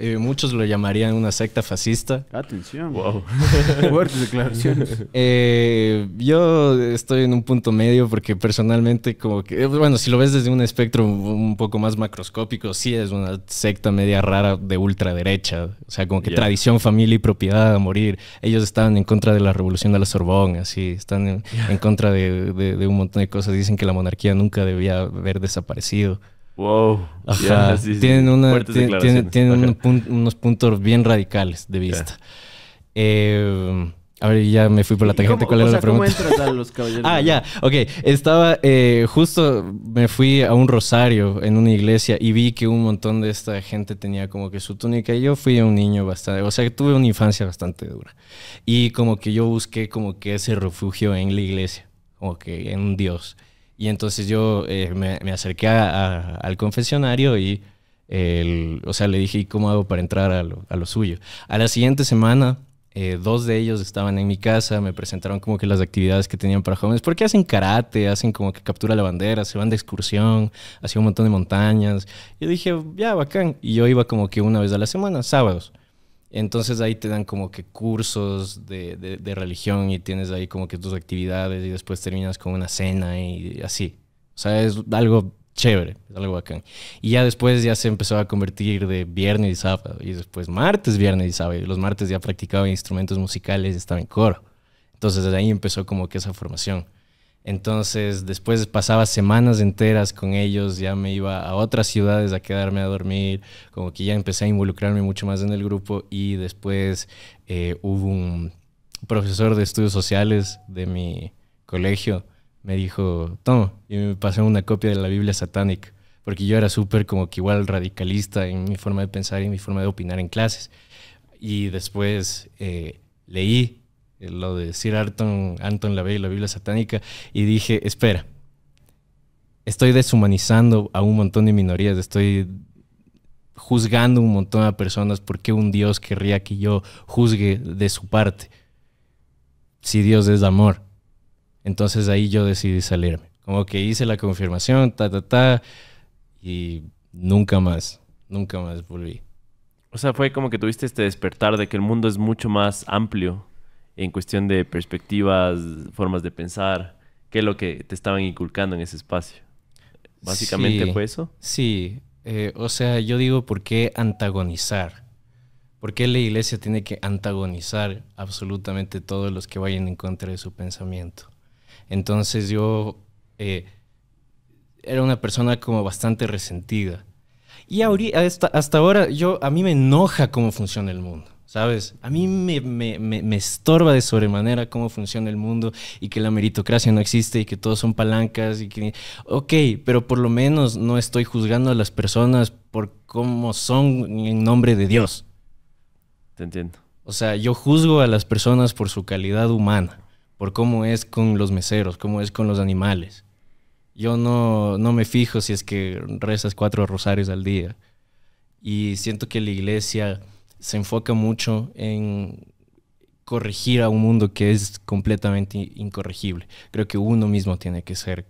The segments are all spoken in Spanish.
Eh, muchos lo llamarían una secta fascista. Atención. Wow. Fuertes declaraciones. Eh, yo estoy en un punto medio porque personalmente como que, eh, bueno, si lo ves desde un espectro un poco más macroscópico, sí es una secta media rara de ultraderecha. O sea, como que tradición, familia y propiedad a morir. Ellos estaban en contra de la revolución de la Sorbón, así. Están en, contra de un montón de cosas. Dicen que la monarquía nunca debía haber desaparecido. Wow. Ajá. Tienen, una, unos puntos bien radicales de vista. Eh, a ver, ya me fui por la tangente. ¿Cuál era la pregunta? los caballeros? ah, ya. Ok. Estaba... Eh, justo me fui a un rosario en una iglesia y vi que un montón de esta gente tenía como que su túnica. Y yo fui un niño bastante... O sea, tuve una infancia bastante dura. Y como que yo busqué como que ese refugio en la iglesia. Como que en un Dios. Y entonces yo eh, me, acerqué al confesionario y, el, o sea, le dije, ¿y ¿cómo hago para entrar a lo, suyo? A la siguiente semana, eh, dos de ellos estaban en mi casa, me presentaron como que las actividades que tenían para jóvenes, porque hacen karate, hacen como que captura la bandera, se van de excursión, hacen un montón de montañas. Yo dije, ya, bacán. Y yo iba como que una vez a la semana, sábados. Entonces ahí te dan como que cursos de, religión y tienes ahí como que tus actividades y después terminas con una cena y así. O sea, es algo chévere, es algo bacán. Y ya después ya se empezó a convertir de viernes y sábado y después martes, viernes y sábado. los martes ya practicaba instrumentos musicales y estaba en coro. Entonces desde ahí empezó como que esa formación. Entonces, después pasaba semanas enteras con ellos, ya me iba a otras ciudades a quedarme a dormir, como que ya empecé a involucrarme mucho más en el grupo y después eh, hubo un profesor de estudios sociales de mi colegio, me dijo, toma, y me pasó una copia de la Biblia satánica, porque yo era súper como que igual radicalista en mi forma de pensar y en mi forma de opinar en clases. Y después eh, leí lo de decir Anton, Anton LaVey y la Biblia satánica, y dije, espera, estoy deshumanizando a un montón de minorías, estoy juzgando un montón de personas, ¿por qué un Dios querría que yo juzgue de su parte? Si Dios es amor. Entonces ahí yo decidí salirme. Como que hice la confirmación, ta, ta, ta, y nunca más, nunca más volví. O sea, fue como que tuviste este despertar de que el mundo es mucho más amplio en cuestión de perspectivas, formas de pensar, qué es lo que te estaban inculcando en ese espacio. Básicamente fue eso. Sí, eh, o sea, yo digo, ¿por qué antagonizar? ¿Por qué la iglesia tiene que antagonizar absolutamente todos los que vayan en contra de su pensamiento? Entonces yo eh, era una persona como bastante resentida. Y hasta, hasta ahora yo, a mí me enoja cómo funciona el mundo. ¿sabes? A mí me, estorba de sobremanera cómo funciona el mundo y que la meritocracia no existe y que todos son palancas y que... Ok, pero por lo menos no estoy juzgando a las personas por cómo son en nombre de Dios. Te entiendo. O sea, yo juzgo a las personas por su calidad humana, por cómo es con los meseros, cómo es con los animales. Yo no, no me fijo si es que rezas cuatro rosarios al día. Y siento que la iglesia se enfoca mucho en corregir a un mundo que es completamente incorregible. Creo que uno mismo tiene que ser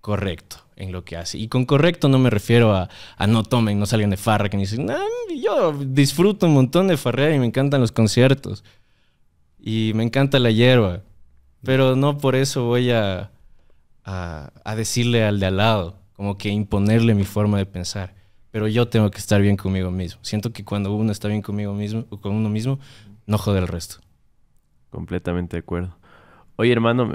correcto en lo que hace. Y con correcto no me refiero a, no tomen, no salgan de farra, que dicen, ah, yo disfruto un montón de farrear y me encantan los conciertos. Y me encanta la hierba. Pero no por eso voy a decirle al de al lado, como que imponerle mi forma de pensar pero yo tengo que estar bien conmigo mismo. Siento que cuando uno está bien conmigo mismo, con uno mismo, no jode el resto. Completamente de acuerdo. Oye, hermano,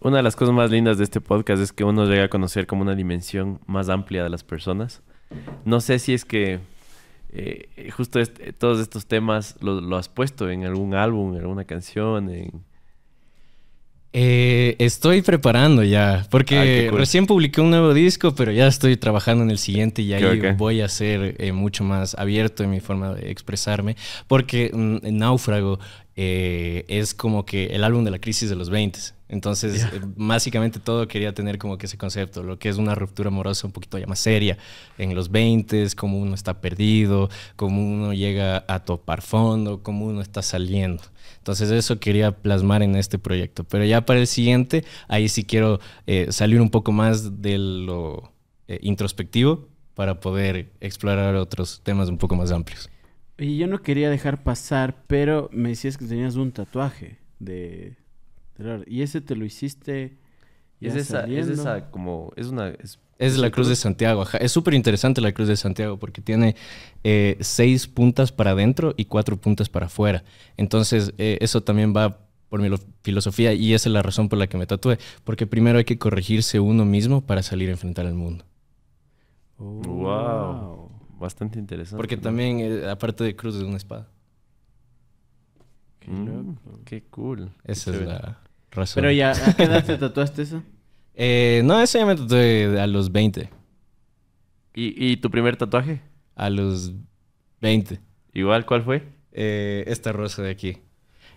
una de las cosas más lindas de este podcast es que uno llega a conocer como una dimensión más amplia de las personas. No sé si es que eh, justo este, todos estos temas lo, lo, has puesto en algún álbum, en alguna canción, en, eh, estoy preparando ya, porque recién publiqué un nuevo disco, pero ya estoy trabajando en el siguiente y ahí voy a ser eh, mucho más abierto en mi forma de expresarme, porque mm, Náufrago eh, es como que el álbum de la crisis de los 20. Entonces, eh, básicamente todo quería tener como que ese concepto, lo que es una ruptura amorosa un poquito ya más seria, en los 20, cómo uno está perdido, cómo uno llega a topar fondo, cómo uno está saliendo. Entonces eso quería plasmar en este proyecto. Pero ya para el siguiente, ahí sí quiero eh, salir un poco más de lo introspectivo para poder explorar otros temas un poco más amplios. Y yo no quería dejar pasar, pero me decías que tenías un tatuaje de... y ese te lo hiciste... Es esa, es esa, como, es una... Es, la cruz de Santiago, Es súper interesante la cruz de Santiago porque tiene eh, seis puntas para adentro y cuatro puntas para afuera. Entonces, eh, eso también va por mi filosofía y esa es la razón por la que me tatué. Porque primero hay que corregirse uno mismo para salir a enfrentar al mundo. Oh, wow. Bastante interesante. Porque también, eh, aparte de cruz, es una espada. Qué, mm, cool. Esa es la razón. Pero ya, ¿a qué edad te tatuaste eso? Eh, no, eso ya me tatué a los 20. ¿Y, tu primer tatuaje? A los 20. Igual, ¿cuál fue? Eh, esta rosa de aquí.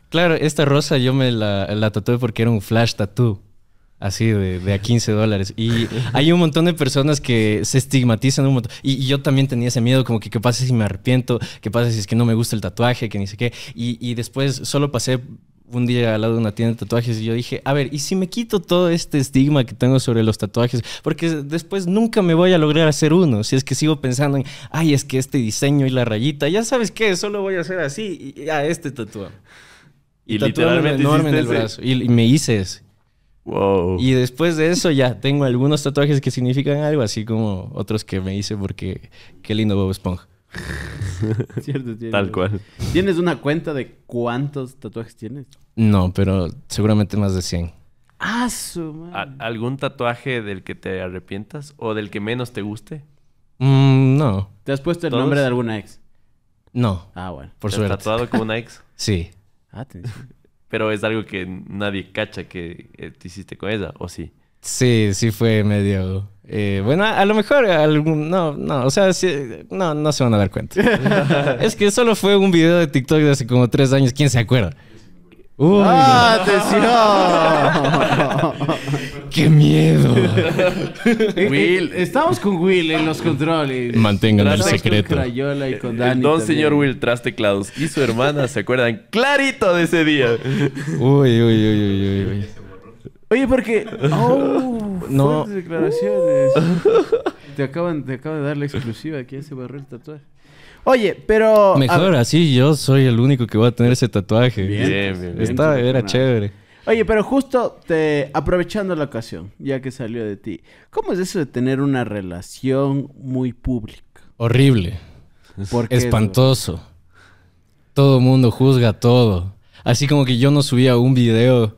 Claro, esta rosa yo me la, la tatué porque era un flash tattoo así de, a 15 dólares. Y hay un montón de personas que se estigmatizan un montón. Y, yo también tenía ese miedo, como que qué pasa si me arrepiento, qué pasa si es que no me gusta el tatuaje, que ni sé qué. Y, después solo pasé un día al lado de una tienda de tatuajes y yo dije, a ver, ¿y si me quito todo este estigma que tengo sobre los tatuajes? Porque después nunca me voy a lograr hacer uno, si es que sigo pensando en, ay, es que este diseño y la rayita, ya sabes qué, solo voy a hacer así a este tatuaje. Y, literalmente en el brazo. Y, me hice eso. Wow. Y después de eso ya tengo algunos tatuajes que significan algo, así como otros que me hice porque qué lindo Bob Esponja. cierto, cierto. Tal cual. ¿Tienes una cuenta de cuántos tatuajes tienes? No, pero seguramente más de 100. Ah, su ¿Algún tatuaje del que te arrepientas o del que menos te guste? Mm, no. ¿Te has puesto el nombre de alguna ex? No. Ah, bueno. Por ¿Te has tatuado con una ex? sí. Ah, te pero es algo que nadie cacha que eh, te hiciste con ella, ¿o sí? Sí, sí fue medio... Eh, bueno, a, lo mejor algún... No, no, o sea, no, no se van a dar cuenta. es que solo fue un video de TikTok de hace como tres años, ¿quién se acuerda? ¡Uy! ¡Ah, ¡Atención! qué miedo. Will. Estamos con Will en los controles. Mantengan el secreto. Don señor Will tras teclados y su hermana se acuerdan clarito de ese día. Uy, uy, uy, uy, uy. Oye, porque. Oh, no. declaraciones. te, acaban, te de dar la exclusiva que ya se barró el tatuaje. Oye, pero. Mejor, así yo soy el único que va a tener ese tatuaje. Bien, bien, era chévere. Oye, pero justo te, aprovechando la ocasión, ya que salió de ti, ¿cómo es eso de tener una relación muy pública? Horrible. Espantoso. Todo Todo mundo juzga todo. Así como que yo no subía un video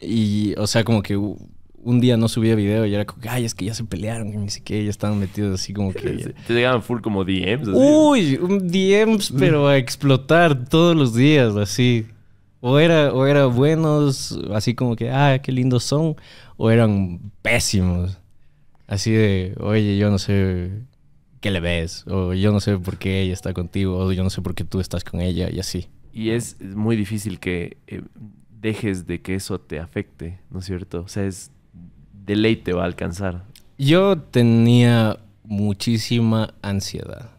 y, o sea, como que un día no subía video y era como, ay, es que ya se pelearon, ni siquiera ya estaban metidos así como que... Te llegaban full como DMs. Así? Uy, DMs, pero a explotar todos los días, así. O eran buenos, así como que, ah, qué lindos son, o eran pésimos. Así de, oye, yo no sé qué le ves, o yo no sé por qué ella está contigo, o yo no sé por qué tú estás con ella, y así. Y es muy difícil que eh, dejes de que eso te afecte, ¿no es cierto? O sea, es de ley te va a alcanzar. Yo tenía muchísima ansiedad.